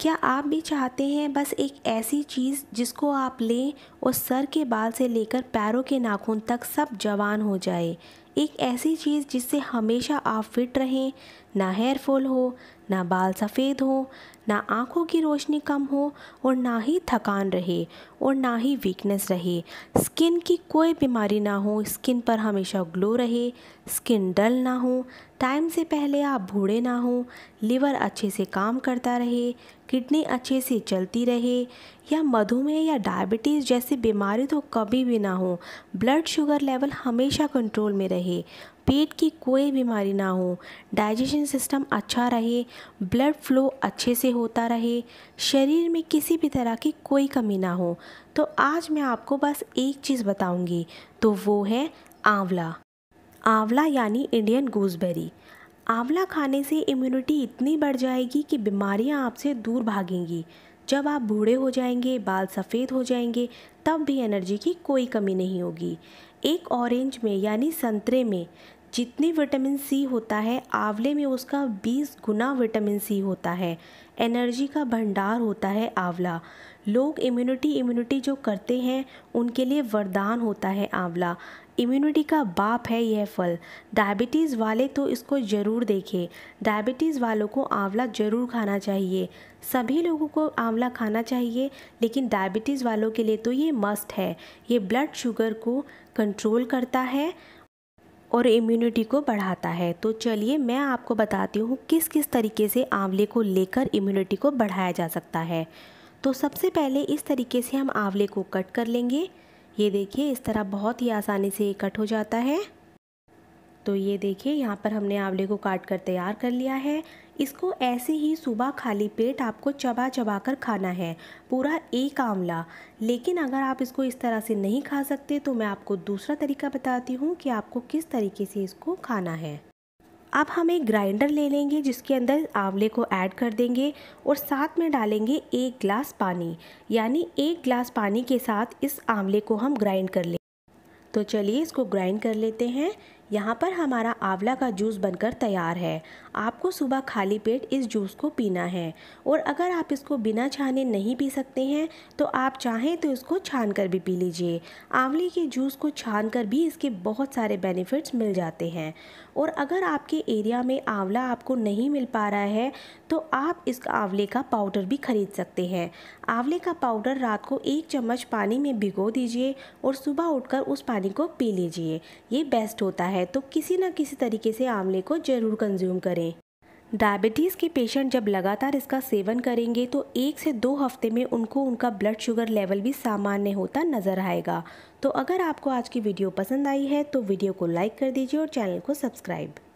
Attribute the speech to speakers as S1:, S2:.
S1: क्या आप भी चाहते हैं बस एक ऐसी चीज़ जिसको आप लें और सर के बाल से लेकर पैरों के नाखून तक सब जवान हो जाए एक ऐसी चीज़ जिससे हमेशा आप फिट रहें ना हेयरफुल हो ना बाल सफ़ेद हो ना आँखों की रोशनी कम हो और ना ही थकान रहे और ना ही वीकनेस रहे स्किन की कोई बीमारी ना हो स्किन पर हमेशा ग्लो रहे स्किन डल ना हो टाइम से पहले आप भूढ़े ना हो लिवर अच्छे से काम करता रहे किडनी अच्छे से चलती रहे या मधुमेह या डायबिटीज़ जैसी बीमारी तो कभी भी ना हो ब्लड शुगर लेवल हमेशा कंट्रोल में रहे पेट की कोई बीमारी ना हो डाइजेशन सिस्टम अच्छा रहे ब्लड फ्लो अच्छे से होता रहे शरीर में किसी भी तरह की कोई कमी ना हो तो आज मैं आपको बस एक चीज़ बताऊंगी तो वो है आंवला आंवला यानी इंडियन गूसबेरी आंवला खाने से इम्यूनिटी इतनी बढ़ जाएगी कि बीमारियां आपसे दूर भागेंगी जब आप बूढ़े हो जाएंगे बाल सफ़ेद हो जाएंगे तब भी एनर्जी की कोई कमी नहीं होगी एक ऑरेंज में यानी संतरे में जितनी विटामिन सी होता है आंवले में उसका 20 गुना विटामिन सी होता है एनर्जी का भंडार होता है आंवला लोग इम्यूनिटी इम्यूनिटी जो करते हैं उनके लिए वरदान होता है आंवला इम्यूनिटी का बाप है यह फल डायबिटीज़ वाले तो इसको ज़रूर देखें डायबिटीज़ वालों को आंवला ज़रूर खाना चाहिए सभी लोगों को आंवला खाना चाहिए लेकिन डायबिटीज़ वालों के लिए तो ये मस्ट है ये ब्लड शुगर को कंट्रोल करता है और इम्यूनिटी को बढ़ाता है तो चलिए मैं आपको बताती हूँ किस किस तरीके से आंवले को लेकर इम्यूनिटी को बढ़ाया जा सकता है तो सबसे पहले इस तरीके से हम आंवले को कट कर लेंगे ये देखिए इस तरह बहुत ही आसानी से ये कट हो जाता है तो ये देखिए यहाँ पर हमने आंवले को काट कर तैयार कर लिया है इसको ऐसे ही सुबह खाली पेट आपको चबा चबा कर खाना है पूरा एक आंवला लेकिन अगर आप इसको इस तरह से नहीं खा सकते तो मैं आपको दूसरा तरीका बताती हूँ कि आपको किस तरीके से इसको खाना है अब हम एक ग्राइंडर ले लेंगे जिसके अंदर आंवले को ऐड कर देंगे और साथ में डालेंगे एक ग्लास पानी यानी एक ग्लास पानी के साथ इस आंवले को हम ग्राइंड कर लें तो चलिए इसको ग्राइंड कर लेते हैं यहाँ पर हमारा आंवला का जूस बनकर तैयार है आपको सुबह खाली पेट इस जूस को पीना है और अगर आप इसको बिना छाने नहीं पी सकते हैं तो आप चाहें तो इसको छान कर भी पी लीजिए आंवले के जूस को छान कर भी इसके बहुत सारे बेनिफिट्स मिल जाते हैं और अगर आपके एरिया में आंवला आपको नहीं मिल पा रहा है तो आप इस आंवले का पाउडर भी खरीद सकते हैं आंवले का पाउडर रात को एक चम्मच पानी में भिगो दीजिए और सुबह उठकर उस पानी को पी लीजिए ये बेस्ट होता है है तो किसी न किसी तरीके से आंवले को ज़रूर कंज्यूम करें डायबिटीज़ के पेशेंट जब लगातार इसका सेवन करेंगे तो एक से दो हफ्ते में उनको उनका ब्लड शुगर लेवल भी सामान्य होता नज़र आएगा तो अगर आपको आज की वीडियो पसंद आई है तो वीडियो को लाइक कर दीजिए और चैनल को सब्सक्राइब